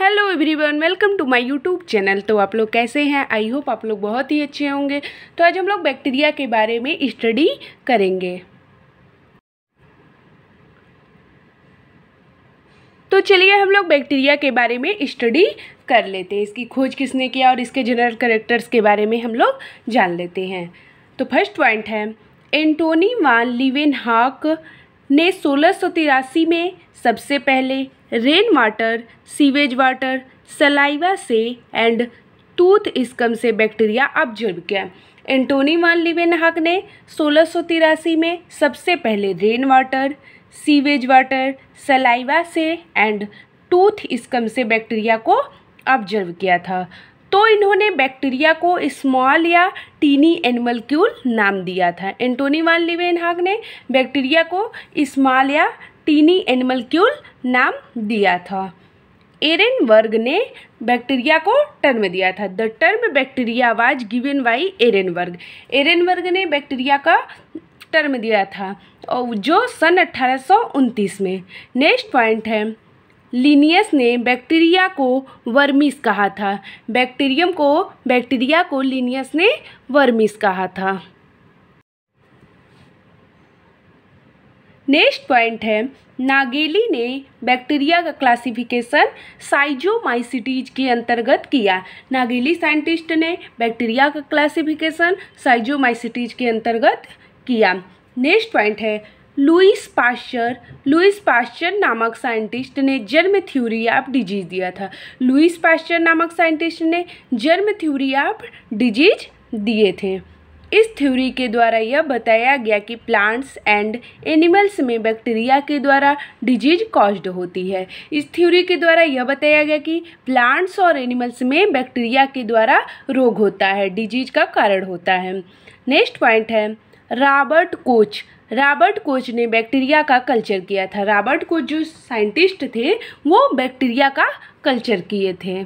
hello everyone welcome to my YouTube channel तो आप लोग कैसे हैं आई होप आप लोग बहुत ही अच्छे होंगे तो आज हम लोग बैक्टीरिया के बारे में स्टडी करेंगे तो चलिए हम लोग बैक्टीरिया के बारे में स्टडी कर लेते हैं इसकी खोज किसने किया और इसके जनरल करेक्टर्स के बारे में हम लोग जान लेते हैं तो फर्स्ट पॉइंट है एंटोनी वान लिवेन हाक ने सोलह में सबसे पहले rain water sewage water saliva से एंड टूथ स्कम से बैक्टीरिया ऑब्जर्व किया एंटोनी वन लिवेनहाक ने सोलह में सबसे पहले rain water sewage water saliva से एंड टूथ स्कम से बैक्टीरिया को ऑब्जर्व किया था तो इन्होंने बैक्टीरिया को स्मॉल या टीनी क्यूल नाम दिया था एंटोनी वान लिवेनहाग ने बैक्टीरिया को स्मॉल या टीनी क्यूल नाम दिया था एरन वर्ग ने बैक्टीरिया को टर्म दिया था the term bacteria was given by Ehrenberg एरन वर्ग ने बैक्टीरिया का टर्म दिया था और जो सन अट्ठारह में नेक्स्ट पॉइंट है लीनियस ने बैक्टीरिया को वर्मिस कहा था बैक्टीरियम को बैक्टीरिया को लीनियस ने वर्मिस कहा था नेक्स्ट पॉइंट है नागेली ने बैक्टीरिया का क्लासिफिकेशन साइजोमाइसिटीज के अंतर्गत किया नागेली साइंटिस्ट ने बैक्टीरिया का क्लासिफिकेशन साइजोमाइसिटीज के अंतर्गत किया नेक्स्ट पॉइंट है लुइस पाश्चर लुइस पाश्चर नामक साइंटिस्ट ने जर्म थ्योरी ऑफ डिजीज दिया था लुइस पाश्चर नामक साइंटिस्ट ने जर्म थ्योरी ऑफ डिजीज दिए थे इस थ्योरी के द्वारा यह बताया गया कि प्लांट्स एंड एनिमल्स में बैक्टीरिया के द्वारा डिजीज कॉज्ड होती है इस थ्योरी के द्वारा यह बताया गया कि प्लांट्स और एनिमल्स में बैक्टीरिया के द्वारा रोग होता है डिजीज का कारण होता है नेक्स्ट पॉइंट है रॉबर्ट कोच रॉबर्ट कोच ने बैक्टीरिया का कल्चर किया था रॉबर्ट कोच जो साइंटिस्ट थे वो बैक्टीरिया का कल्चर किए थे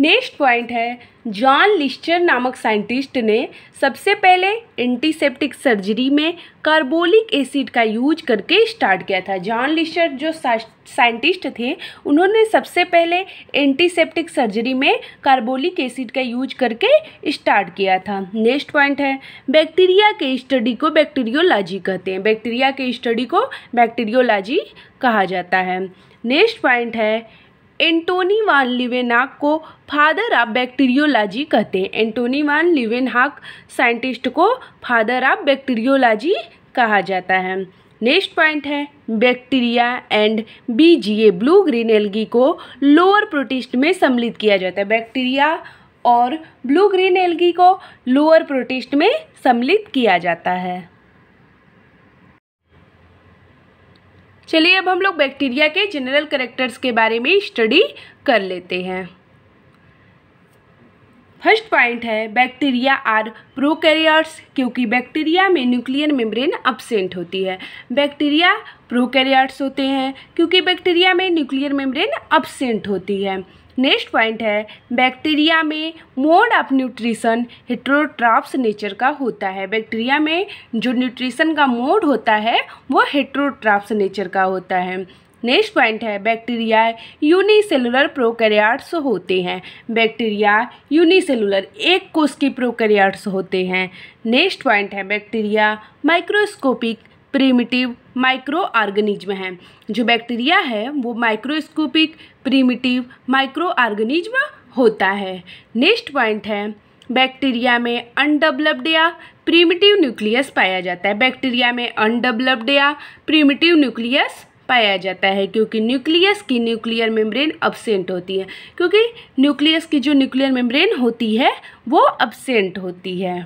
नेक्स्ट पॉइंट है जॉन लिस्टर नामक साइंटिस्ट ने सबसे पहले एंटीसेप्टिक सर्जरी में कार्बोलिक एसिड का यूज करके स्टार्ट किया था जॉन लिस्टर जो साइंटिस्ट थे उन्होंने सबसे पहले एंटीसेप्टिक सर्जरी में कार्बोलिक एसिड का यूज करके स्टार्ट किया था नेक्स्ट पॉइंट है बैक्टीरिया के स्टडी को बैक्टीरियोलॉजी कहते हैं बैक्टीरिया के स्टडी को बैक्टीरियोलॉजी कहा जाता है नेक्स्ट पॉइंट है एंटोनी वान लिवेनाक को फादर ऑफ बैक्टीरियोलॉजी कहते हैं एंटोनी वान लिवेनहाक साइंटिस्ट को फादर ऑफ बैक्टीरियोलॉजी कहा जाता है नेक्स्ट पॉइंट है bacteria and BGA blue green algae को लोअर प्रोटिस्ट में सम्मिलित किया जाता है बैक्टीरिया और ब्लू ग्रीन एल्गी को लोअर प्रोटिस्ट में सम्मिलित किया जाता है चलिए अब हम लोग बैक्टीरिया के जनरल करेक्टर्स के बारे में स्टडी कर लेते हैं फर्स्ट पॉइंट है बैक्टीरिया आर प्रोकैरियट्स क्योंकि बैक्टीरिया में न्यूक्लियर मेम्ब्रेन अब्सेंट होती है बैक्टीरिया प्रोकैरियट्स होते हैं क्योंकि बैक्टीरिया में न्यूक्लियर मेम्ब्रेन अब्सेंट होती है नेक्स्ट पॉइंट है बैक्टीरिया में mode of nutrition heterotrophs nature का होता है बैक्टीरिया में जो न्यूट्रिशन का मोड होता है वो हेट्रोट्राप्स नेचर का होता है नेक्स्ट पॉइंट है बैक्टीरिया यूनिसेलुलर प्रोकैरियोट्स होते हैं बैक्टीरिया यूनिसेलुलर एक कोश के प्रोकैरियोट्स होते हैं नेक्स्ट पॉइंट है bacteria microscopic primitive micro organism हैं जो बैक्टीरिया है वो माइक्रोस्कोपिक प्रीमिटिव माइक्रो ऑर्गेनिज्म होता है नेक्स्ट पॉइंट है बैक्टीरिया में अनडेवलप्ड या प्रीमिटिव न्यूक्लियस पाया जाता है बैक्टीरिया में अनडेवलप्ड या प्रीमिटिव न्यूक्लियस पाया जाता है क्योंकि न्यूक्लियस की न्यूक्लियर मेम्ब्रेन अब्सेंट होती है क्योंकि न्यूक्लियस की जो न्यूक्लियर मेम्ब्रेन होती है वो अब्सेंट होती है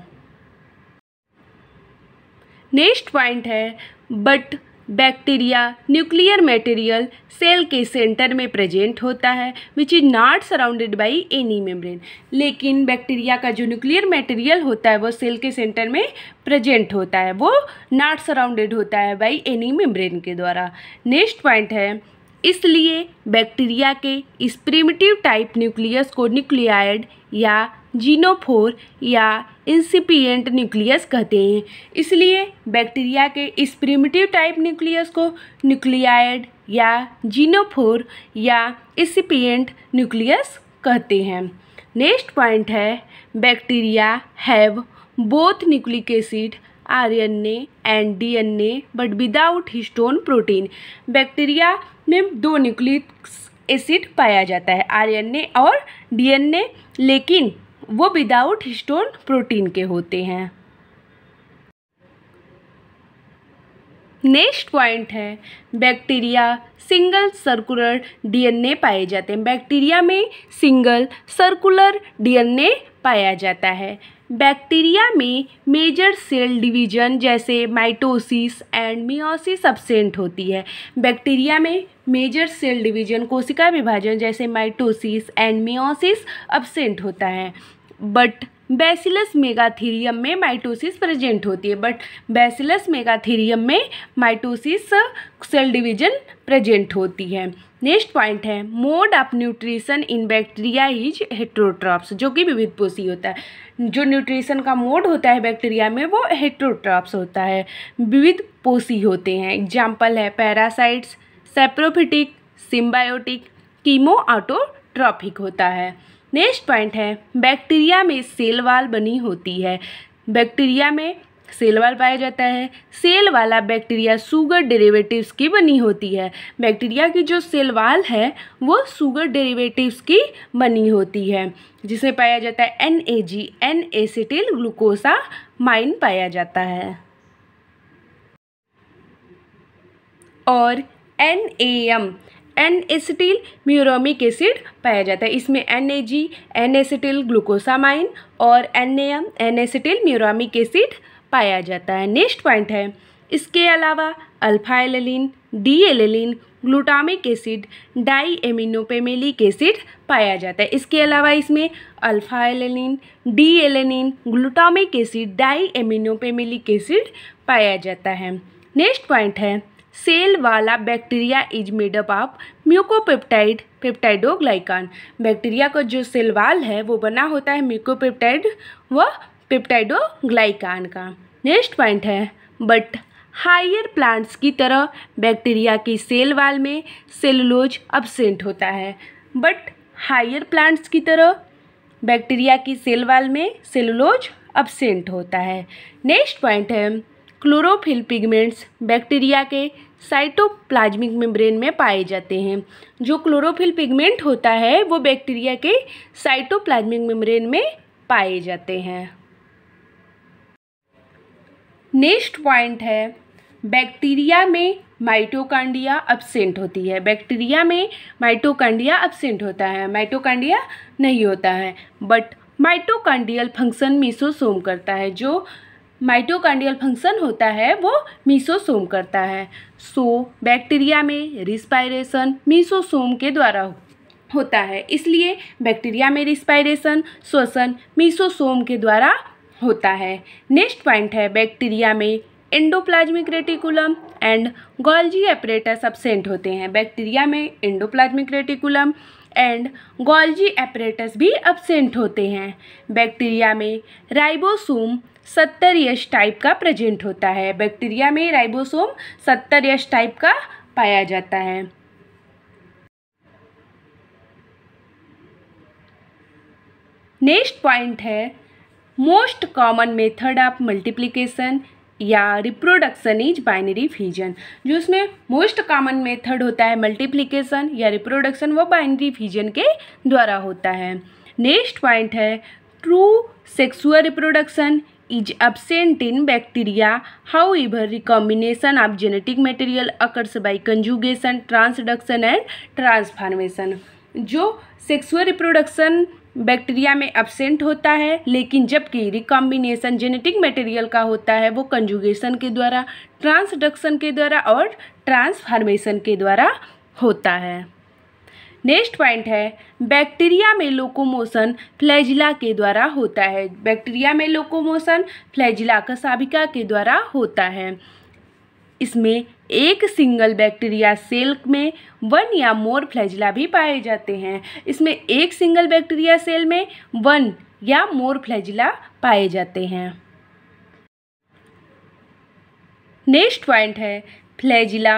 नेक्स्ट पॉइंट है but bacteria nuclear material cell के सेंटर में प्रेजेंट होता है which is not surrounded by any membrane लेकिन बैक्टीरिया का जो न्यूक्लियर मटेरियल होता है वो सेल के सेंटर में प्रेजेंट होता है वो नॉट सराउंडेड होता है बाय एनी मेम्ब्रेन के द्वारा नेक्स्ट पॉइंट है इसलिए बैक्टीरिया के इस प्रिमिटिव टाइप न्यूक्लियस को न्यूक्लियाइड या जीनोफोर या इंसिपिएंट न्यूक्लियस कहते हैं इसलिए बैक्टीरिया के इस प्रिमिटिव टाइप न्यूक्लियस को न्यूक्लियाइड या जीनोफोर या इसपियंट न्यूक्लियस कहते हैं नेक्स्ट पॉइंट है bacteria have both nucleic acid A and A but without histone protein bacteria में दो न्यूक्लिक एसिड पाया जाता है ए और ए लेकिन वो विदाउट हिस्टोन प्रोटीन के होते हैं नेक्स्ट पॉइंट है बैक्टीरिया सिंगल सर्कुलर डीएनए पाए जाते हैं बैक्टीरिया में सिंगल सर्कुलर डीएनए पाया जाता है बैक्टीरिया में मेजर सेल डिवीजन जैसे माइटोसिस एंड मियोसिस अब्सेंट होती है बैक्टीरिया में मेजर सेल डिवीजन कोशिका विभाजन जैसे माइटोसिस एंड मियोसिस अब्सेंट होता है बट बैसिलस मेगाथीरियम में माइटोसिस प्रेजेंट होती है बट बैसिलस मेगाथीरियम में माइटोसिस सेल डिवीजन प्रेजेंट होती है नेक्स्ट पॉइंट है mode of nutrition in bacteria is heterotrophs जो कि विविध पोषी होता है जो न्यूट्रिशन का मोड होता है बैक्टीरिया में वो हेट्रोट्रॉप्स होता है विविध पोषी होते हैं एग्जाम्पल है parasites saprophytic symbiotic chemo autotrophic होता है नेक्स्ट पॉइंट है बैक्टीरिया में सेल वाल बनी होती है बैक्टीरिया में सेल वाल पाया जाता है cell wall bacteria sugar derivatives की बनी होती है बैक्टीरिया की जो सेल वाल है वो सुगर डेरिवेटिव्स की बनी होती है जिसमें पाया जाता है N A G N acetyl glucosamine पाया जाता है और N A M N acetyl muramic acid पाया जाता है इसमें N A G N acetyl glucosamine और N M N acetyl muramic acid पाया जाता है नेक्स्ट पॉइंट है इसके अलावा alpha alanine D alanine glutamic acid diaminopimelic acid पाया जाता है इसके अलावा इसमें alpha alanine D alanine glutamic acid diaminopimelic acid पाया जाता है नेक्स्ट पॉइंट है cell wall bacteria is made up of mucopeptide peptidoglycan bacteria का जो सेल वाल है वो बना होता है म्यूकोपेप्टाइड व पेप्टाइडोग्लाइकान का नेक्स्ट पॉइंट है बट हायर प्लांट्स की तरह बैक्टीरिया की सेल वाल में सेलुलोज अब्सेंट होता है बट हायर प्लांट्स की तरह बैक्टीरिया की सेल वाल में सेलुलोज अब्सेंट होता है नेक्स्ट पॉइंट है क्लोरोफिल पिगमेंट्स बैक्टीरिया के साइटोप्लाज्मिक मेम्ब्रेन में पाए जाते हैं जो क्लोरोफिल पिगमेंट होता है वो बैक्टीरिया के साइटोप्लाज्मिक मेम्ब्रेन में पाए जाते हैं नेक्स्ट पॉइंट है बैक्टीरिया में माइटोकांडिया अब्सेंट होती है बैक्टीरिया में माइटोकांडिया अब्सेंट होता है माइटोकांडिया नहीं होता है बट माइटोकांडियल फंक्शन मीसोसोम करता है जो माइटोकांडियल फंक्शन होता है वो मीसोसोम करता है सो so, बैक्टीरिया में रिस्पायरेशन मीसोसोम के द्वारा होता है इसलिए बैक्टीरिया में रिस्पायरेशन श्वसन मीसोसोम के द्वारा होता है नेक्स्ट पॉइंट है बैक्टीरिया में endoplasmic reticulum and Golgi apparatus अब होते हैं बैक्टीरिया में endoplasmic reticulum and Golgi apparatus भी एबसेंट होते हैं बैक्टीरिया में राइबोसोम सत्तर यश टाइप का प्रेजेंट होता है बैक्टीरिया में राइबोसोम सत्तर यश टाइप का पाया जाता है नेक्स्ट पॉइंट है most common method of multiplication या रिप्रोडक्शन इज बाइनरी फीजन जो उसमें मोस्ट कॉमन मेथड होता है मल्टीप्लिकेशन या रिप्रोडक्शन वो बाइनरी फीजन के द्वारा होता है नेक्स्ट पॉइंट है true sexual reproduction is in bacteria however recombination of genetic material occurs by conjugation transduction and transformation जो सेक्सुअल रिप्रोडक्शन बैक्टीरिया में एबसेंट होता है लेकिन जबकि रिकॉम्बिनेशन जेनेटिक मटेरियल का होता है वो कंजुगेशन के द्वारा ट्रांसडक्शन के द्वारा और ट्रांसफॉर्मेशन के द्वारा होता है नेक्स्ट पॉइंट है बैक्टीरिया में लोकोमोशन फ्लैजिला के द्वारा होता है बैक्टीरिया में लोकोमोशन फ्लैजिला कसाबिका के द्वारा होता है इसमें एक सिंगल बैक्टीरिया सेल में वन या मोर फ्लैजिला भी पाए जाते हैं इसमें एक सिंगल बैक्टीरिया सेल में वन या मोर फ्लैजिला पाए जाते हैं नेक्स्ट पॉइंट है फ्लैजिला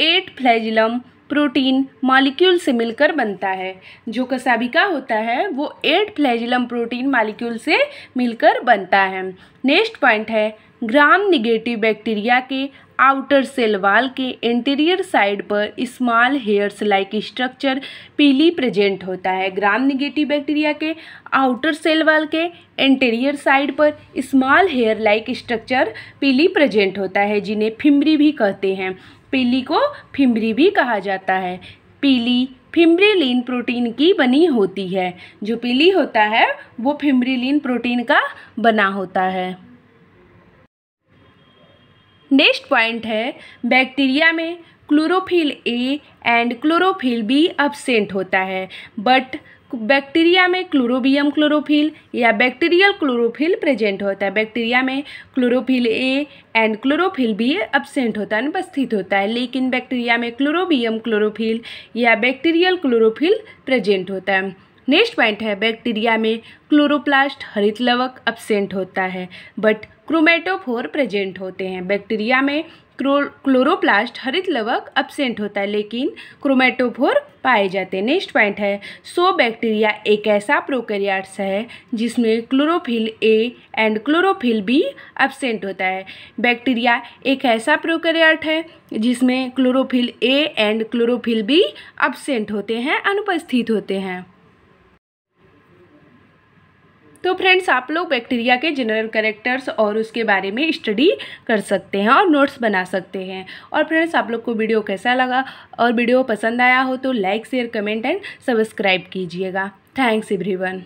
एट फ्लैजिलम प्रोटीन मालिक्यूल से मिलकर बनता है जो कसाबिका होता है वो एट फ्लैजिलम प्रोटीन मालिक्यूल से मिलकर बनता है नेक्स्ट पॉइंट है ग्राम निगेटिव बैक्टीरिया के आउटर सेल वाल के इंटीरियर साइड पर small hairs like structure pili present होता है ग्राम निगेटिव बैक्टीरिया के आउटर सेल वाल के इंटीरियर साइड पर small hair like structure pili present होता है जिन्हें फिमरी भी कहते हैं पीली को फिम्बरी भी कहा जाता है पीली फिम्ब्रिलीन प्रोटीन की बनी होती है जो पीली होता है वो फिम्ब्रिलीन प्रोटीन का बना होता है नेक्स्ट पॉइंट है बैक्टीरिया में chlorophyll a and chlorophyll b absent होता है बट बैक्टीरिया में क्लोरोबियम क्लोरोफिल या बैक्टीरियल क्लोरोफिल प्रेजेंट होता है बैक्टीरिया में क्लोरोफिल ए एंड क्लोरोफिल भी एबसेंट होता है अनुपस्थित होता है लेकिन बैक्टीरिया में क्लोरोबियम क्लोरोफिल या बैक्टीरियल क्लोरोफिल प्रेजेंट होता है नेक्स्ट पॉइंट है बैक्टीरिया में क्लोरोप्लास्ट हरित लवक एबसेंट होता है बट क्रोमेटोफोर प्रेजेंट होते हैं बैक्टीरिया में क्लोरोप्लास्ट हरित लवक अपसेंट होता है लेकिन क्रोमेटोफोर पाए जाते हैं नेक्स्ट पॉइंट है सो बैक्टीरिया एक ऐसा प्रोकैरियोट्स है जिसमें chlorophyll a and chlorophyll b absent होता है बैक्टीरिया एक ऐसा प्रोकैरियोट है जिसमें chlorophyll a and chlorophyll b absent होते हैं अनुपस्थित होते हैं तो फ्रेंड्स आप लोग बैक्टीरिया के जनरल करेक्टर्स और उसके बारे में स्टडी कर सकते हैं और नोट्स बना सकते हैं और फ्रेंड्स आप लोग को वीडियो कैसा लगा और वीडियो पसंद आया हो तो like share comment and subscribe कीजिएगा थैंक्स एवरीवन